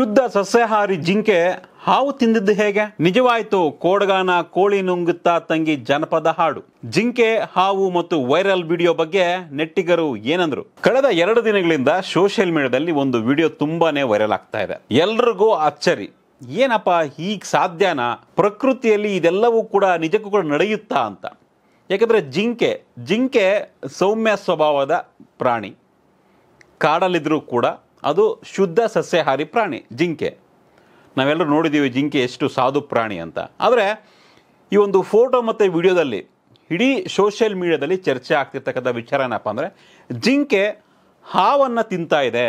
ಶುದ್ಧ ಸಸ್ಯಾಹಾರಿ ಜಿಂಕೆ ಹಾವು ತಿಂದಿದ್ದು ಹೇಗೆ ನಿಜವಾಯ್ತು ಕೋಡಗಾನ ಕೋಳಿ ನುಂಗುತ್ತಾ ತಂಗಿ ಜನಪದ ಹಾಡು ಜಿಂಕೆ ಹಾವು ಮತ್ತು ವೈರಲ್ ವಿಡಿಯೋ ಬಗ್ಗೆ ನೆಟ್ಟಿಗರು ಏನಂದ್ರು ಕಳೆದ ಎರಡು ದಿನಗಳಿಂದ ಸೋಷಿಯಲ್ ಮೀಡಿಯಾದಲ್ಲಿ ಒಂದು ವಿಡಿಯೋ ತುಂಬಾನೇ ವೈರಲ್ ಆಗ್ತಾ ಇದೆ ಎಲ್ರಿಗೂ ಅಚ್ಚರಿ ಏನಪ್ಪ ಈಗ ಸಾಧ್ಯನಾ ಪ್ರಕೃತಿಯಲ್ಲಿ ಇದೆಲ್ಲವೂ ಕೂಡ ನಿಜಕ್ಕೂ ಕೂಡ ನಡೆಯುತ್ತಾ ಅಂತ ಯಾಕಂದ್ರೆ ಜಿಂಕೆ ಜಿಂಕೆ ಸೌಮ್ಯ ಸ್ವಭಾವದ ಪ್ರಾಣಿ ಕಾಡಲ್ಲಿದ್ರೂ ಕೂಡ ಅದು ಶುದ್ಧ ಸಸ್ಯಾಹಾರಿ ಪ್ರಾಣಿ ಜಿಂಕೆ ನಾವೆಲ್ಲರೂ ನೋಡಿದ್ದೀವಿ ಜಿಂಕೆ ಎಷ್ಟು ಸಾಧು ಪ್ರಾಣಿ ಅಂತ ಆದರೆ ಈ ಒಂದು ಫೋಟೋ ಮತ್ತು ವಿಡಿಯೋದಲ್ಲಿ ಇಡೀ ಸೋಷಿಯಲ್ ಮೀಡಿಯಾದಲ್ಲಿ ಚರ್ಚೆ ಆಗ್ತಿರ್ತಕ್ಕಂಥ ವಿಚಾರ ಏನಪ್ಪ ಅಂದರೆ ಜಿಂಕೆ ಹಾವನ್ನು ತಿಂತಾ ಇದೆ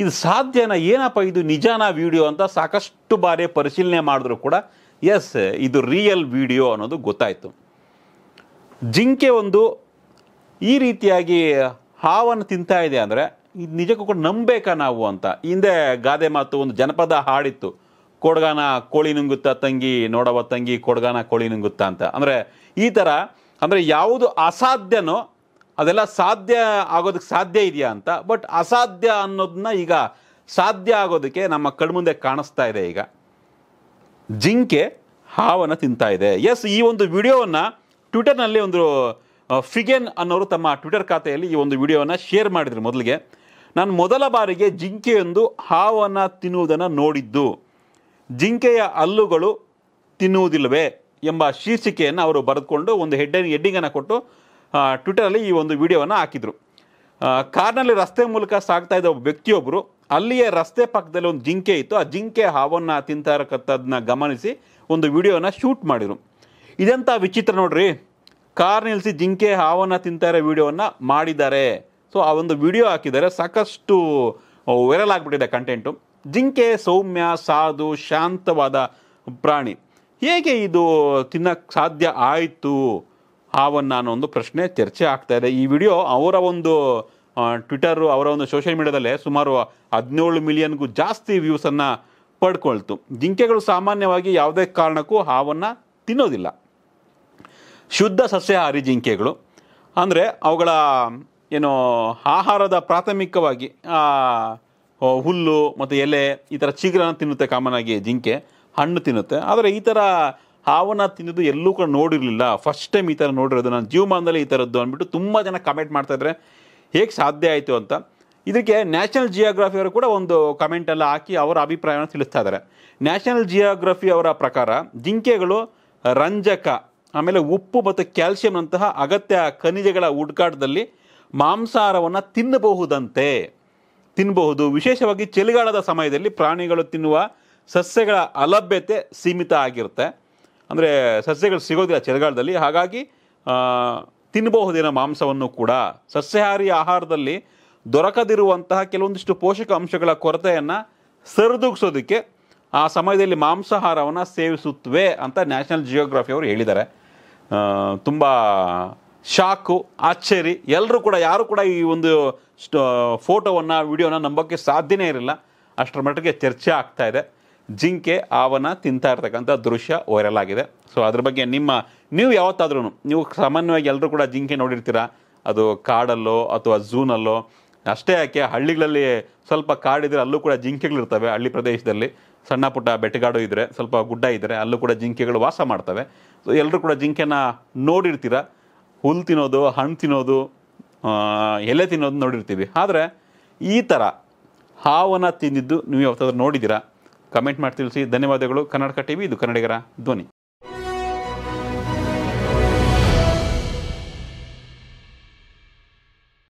ಇದು ಸಾಧ್ಯನ ಏನಪ್ಪ ಇದು ನಿಜಾನ ವಿಡಿಯೋ ಅಂತ ಸಾಕಷ್ಟು ಬಾರಿ ಪರಿಶೀಲನೆ ಮಾಡಿದ್ರು ಕೂಡ ಎಸ್ ಇದು ರಿಯಲ್ ವಿಡಿಯೋ ಅನ್ನೋದು ಗೊತ್ತಾಯಿತು ಜಿಂಕೆ ಒಂದು ಈ ರೀತಿಯಾಗಿ ಹಾವನ್ನು ತಿಂತಾ ಇದೆ ಅಂದರೆ ನಿಜಕ್ಕೂ ಕೂಡ ನಂಬೇಕಾ ನಾವು ಅಂತ ಹಿಂದೆ ಗಾದೆ ಮಾತು ಒಂದು ಜನಪದ ಹಾಡಿತ್ತು ಕೊಡ್ಗಾನ ಕೋಳಿ ನುಂಗುತ್ತಾ ತಂಗಿ ನೋಡವ ತಂಗಿ ಕೊಡ್ಗಾನ ಕೋಳಿ ನುಂಗುತ್ತಾ ಅಂತ ಅಂದರೆ ಈ ಥರ ಅಂದರೆ ಯಾವುದು ಅಸಾಧ್ಯನೋ ಅದೆಲ್ಲ ಸಾಧ್ಯ ಆಗೋದಕ್ಕೆ ಸಾಧ್ಯ ಇದೆಯಾ ಅಂತ ಬಟ್ ಅಸಾಧ್ಯ ಅನ್ನೋದನ್ನ ಈಗ ಸಾಧ್ಯ ಆಗೋದಕ್ಕೆ ನಮ್ಮ ಕಣ್ಮುಂದೆ ಕಾಣಿಸ್ತಾ ಇದೆ ಈಗ ಜಿಂಕೆ ಹಾವನ್ನು ತಿಂತಾ ಇದೆ ಎಸ್ ಈ ಒಂದು ವಿಡಿಯೋವನ್ನು ಟ್ವಿಟರ್ನಲ್ಲಿ ಒಂದು ಫಿಗೆನ್ ಅನ್ನೋರು ತಮ್ಮ ಟ್ವಿಟರ್ ಖಾತೆಯಲ್ಲಿ ಈ ಒಂದು ವಿಡಿಯೋವನ್ನು ಶೇರ್ ಮಾಡಿದರು ಮೊದಲಿಗೆ ನಾನು ಮೊದಲ ಬಾರಿಗೆ ಜಿಂಕೆಯೊಂದು ಹಾವನ್ನು ತಿನ್ನುವುದನ್ನು ನೋಡಿದ್ದು ಜಿಂಕೆಯ ಹಲ್ಲುಗಳು ತಿನ್ನುವುದಿಲ್ಲವೇ ಎಂಬ ಶೀರ್ಷಿಕೆಯನ್ನು ಅವರು ಬರೆದುಕೊಂಡು ಒಂದು ಹೆಡ್ಡಿಂಗ್ ಹೆಡ್ಡಿಂಗನ್ನು ಕೊಟ್ಟು ಟ್ವಿಟರಲ್ಲಿ ಈ ಒಂದು ವಿಡಿಯೋವನ್ನು ಹಾಕಿದರು ಕಾರ್ನಲ್ಲಿ ರಸ್ತೆ ಮೂಲಕ ಸಾಗ್ತಾ ಇದ್ದ ಒಬ್ಬ ವ್ಯಕ್ತಿಯೊಬ್ಬರು ಅಲ್ಲಿಯೇ ರಸ್ತೆ ಪಕ್ಕದಲ್ಲಿ ಒಂದು ಜಿಂಕೆ ಇತ್ತು ಆ ಜಿಂಕೆ ಹಾವನ್ನು ತಿಂತಾ ಇರಕ್ಕಂಥದ್ದನ್ನ ಗಮನಿಸಿ ಒಂದು ವಿಡಿಯೋನ ಶೂಟ್ ಮಾಡಿದರು ಇದೆಂಥ ವಿಚಿತ್ರ ನೋಡ್ರಿ ಕಾರ್ ನಿಲ್ಲಿಸಿ ಜಿಂಕೆ ಹಾವನ್ನು ತಿಂತಾ ಇರೋ ವಿಡಿಯೋವನ್ನು ಮಾಡಿದ್ದಾರೆ ಸೊ ಆ ಒಂದು ವಿಡಿಯೋ ಹಾಕಿದರೆ ಸಾಕಷ್ಟು ವೈರಲ್ ಆಗಿಬಿಟ್ಟಿದೆ ಕಂಟೆಂಟು ಜಿಂಕೆ ಸೌಮ್ಯ ಸಾಧು ಶಾಂತವಾದ ಪ್ರಾಣಿ ಹೇಗೆ ಇದು ತಿನ್ನಕ್ಕೆ ಸಾಧ್ಯ ಆಯಿತು ಹಾವನ್ನು ನಾನು ಒಂದು ಪ್ರಶ್ನೆ ಚರ್ಚೆ ಆಗ್ತಾ ಇದೆ ಈ ವಿಡಿಯೋ ಅವರ ಒಂದು ಟ್ವಿಟರು ಅವರ ಒಂದು ಸೋಷಿಯಲ್ ಮೀಡ್ಯಾದಲ್ಲೇ ಸುಮಾರು ಹದಿನೇಳು ಮಿಲಿಯನ್ಗೂ ಜಾಸ್ತಿ ವ್ಯೂಸನ್ನು ಪಡ್ಕೊಳ್ತು ಜಿಂಕೆಗಳು ಸಾಮಾನ್ಯವಾಗಿ ಯಾವುದೇ ಕಾರಣಕ್ಕೂ ಹಾವನ್ನು ತಿನ್ನೋದಿಲ್ಲ ಶುದ್ಧ ಸಸ್ಯಹಾರಿ ಜಿಂಕೆಗಳು ಅಂದರೆ ಅವುಗಳ ಏನು ಆಹಾರದ ಪ್ರಾಥಮಿಕವಾಗಿ ಹುಲ್ಲು ಮತ್ತು ಎಲೆ ಈ ಥರ ಚಿಗುರನ್ನು ತಿನ್ನುತ್ತೆ ಕಾಮನ್ ಆಗಿ ಜಿಂಕೆ ಹಣ್ಣು ತಿನ್ನುತ್ತೆ ಆದರೆ ಈ ಥರ ಹಾವನ್ನು ತಿನ್ನೋದು ಎಲ್ಲೂ ಕೂಡ ನೋಡಿರಲಿಲ್ಲ ಫಸ್ಟ್ ಟೈಮ್ ಈ ಥರ ನೋಡಿರೋದು ನಾನು ಜೀವಮಾನದಲ್ಲಿ ಈ ಥರದ್ದು ಅಂದ್ಬಿಟ್ಟು ತುಂಬ ಜನ ಕಮೆಂಟ್ ಮಾಡ್ತಾಯಿದ್ರೆ ಹೇಗೆ ಸಾಧ್ಯ ಆಯಿತು ಅಂತ ಇದಕ್ಕೆ ನ್ಯಾಷನಲ್ ಜಿಯೋಗ್ರಫಿಯವರು ಕೂಡ ಒಂದು ಕಮೆಂಟೆಲ್ಲ ಹಾಕಿ ಅವರ ಅಭಿಪ್ರಾಯವನ್ನು ತಿಳಿಸ್ತಾ ಇದ್ದಾರೆ ನ್ಯಾಷನಲ್ ಜಿಯೋಗ್ರಫಿ ಅವರ ಪ್ರಕಾರ ಜಿಂಕೆಗಳು ರಂಜಕ ಆಮೇಲೆ ಉಪ್ಪು ಮತ್ತು ಕ್ಯಾಲ್ಸಿಯಂನಂತಹ ಅಗತ್ಯ ಖನಿಜಗಳ ಹುಡ್ಕಾಟದಲ್ಲಿ ಮಾಂಸಾಹಾರವನ್ನು ತಿನ್ನಬಹುದಂತೆ ತಿನ್ನಬಹುದು ವಿಶೇಷವಾಗಿ ಚಳಿಗಾಲದ ಸಮಯದಲ್ಲಿ ಪ್ರಾಣಿಗಳು ತಿನ್ನುವ ಸಸ್ಯಗಳ ಅಲಭ್ಯತೆ ಸೀಮಿತ ಆಗಿರುತ್ತೆ ಅಂದರೆ ಸಸ್ಯಗಳು ಸಿಗೋದಿಲ್ಲ ಚಳಿಗಾಲದಲ್ಲಿ ಹಾಗಾಗಿ ತಿನ್ನಬಹುದಿನ ಮಾಂಸವನ್ನು ಕೂಡ ಸಸ್ಯಾಹಾರಿ ಆಹಾರದಲ್ಲಿ ದೊರಕದಿರುವಂತಹ ಕೆಲವೊಂದಿಷ್ಟು ಪೋಷಕಾಂಶಗಳ ಕೊರತೆಯನ್ನು ಸರಿದೂಗಿಸೋದಕ್ಕೆ ಆ ಸಮಯದಲ್ಲಿ ಮಾಂಸಾಹಾರವನ್ನು ಸೇವಿಸುತ್ತವೆ ಅಂತ ನ್ಯಾಷನಲ್ ಜಿಯೋಗ್ರಫಿಯವರು ಅವರು ಹೇಳಿದ್ದಾರೆ ತುಂಬ ಶಾಕು ಆಶ್ಚರ್ಯ ಎಲ್ಲರೂ ಕೂಡ ಯಾರು ಕೂಡ ಈ ಒಂದು ಫೋಟೋವನ್ನು ವಿಡಿಯೋನ ನಂಬೋಕ್ಕೆ ಸಾಧ್ಯನೇ ಇರಲಿಲ್ಲ ಅಷ್ಟರ ಮಟ್ಟಿಗೆ ಚರ್ಚೆ ಆಗ್ತಾ ಇದೆ ಜಿಂಕೆ ಆವನ ತಿಂತಾ ಇರ್ತಕ್ಕಂಥ ದೃಶ್ಯ ವೈರಲ್ ಆಗಿದೆ ಸೊ ಅದ್ರ ಬಗ್ಗೆ ನಿಮ್ಮ ನೀವು ಯಾವತ್ತಾದ್ರೂ ನೀವು ಸಾಮಾನ್ಯವಾಗಿ ಎಲ್ಲರೂ ಕೂಡ ಜಿಂಕೆ ನೋಡಿರ್ತೀರ ಅದು ಕಾಡಲ್ಲೋ ಅಥವಾ ಝೂನಲ್ಲೋ ಅಷ್ಟೇ ಯಾಕೆ ಹಳ್ಳಿಗಳಲ್ಲಿ ಸ್ವಲ್ಪ ಕಾಡಿದ್ರೆ ಅಲ್ಲೂ ಕೂಡ ಜಿಂಕೆಗಳಿರ್ತವೆ ಹಳ್ಳಿ ಪ್ರದೇಶದಲ್ಲಿ ಸಣ್ಣ ಪುಟ್ಟ ಬೆಟ್ಟಗಾಡು ಇದ್ದರೆ ಸ್ವಲ್ಪ ಗುಡ್ಡ ಇದ್ದರೆ ಅಲ್ಲೂ ಕೂಡ ಜಿಂಕೆಗಳು ವಾಸ ಮಾಡ್ತವೆ ಸೊ ಎಲ್ಲರೂ ಕೂಡ ಜಿಂಕೆನ ನೋಡಿರ್ತೀರ ಹುಲ್ಲು ತಿನ್ನೋದು ಹಣ್ಣು ತಿನ್ನೋದು ಎಲೆ ತಿನ್ನೋದು ನೋಡಿರ್ತೀವಿ ಆದರೆ ಈ ಥರ ಹಾವನ್ನು ತಿಂದಿದ್ದು ನೀವು ಯಾವತ್ತಾದ್ರೂ ನೋಡಿದ್ದೀರಾ ಕಮೆಂಟ್ ಮಾಡಿ ತಿಳಿಸಿ ಧನ್ಯವಾದಗಳು ಕನ್ನಡಕ ಟಿ ವಿ ಇದು ಕನ್ನಡಿಗರ ಧ್ವನಿ